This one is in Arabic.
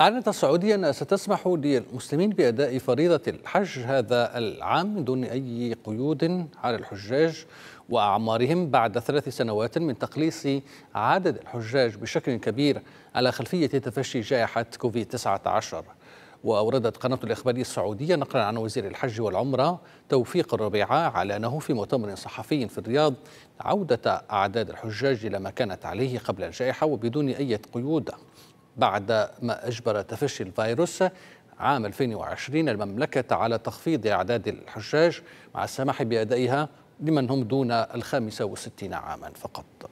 أعلنت السعودية أنها ستسمح للمسلمين بأداء فريضة الحج هذا العام من دون أي قيود على الحجاج وأعمارهم بعد ثلاث سنوات من تقليص عدد الحجاج بشكل كبير على خلفية تفشي جائحة كوفيد 19 وأوردت قناة الإخبارية السعودية نقلا عن وزير الحج والعمرة توفيق الربيعة على أنه في مؤتمر صحفي في الرياض عودة أعداد الحجاج إلى ما كانت عليه قبل الجائحة وبدون أي قيود بعد ما أجبر تفشي الفيروس عام 2020 المملكة على تخفيض أعداد الحجاج مع السماح بأدائها لمن هم دون الخامسة وستين عاما فقط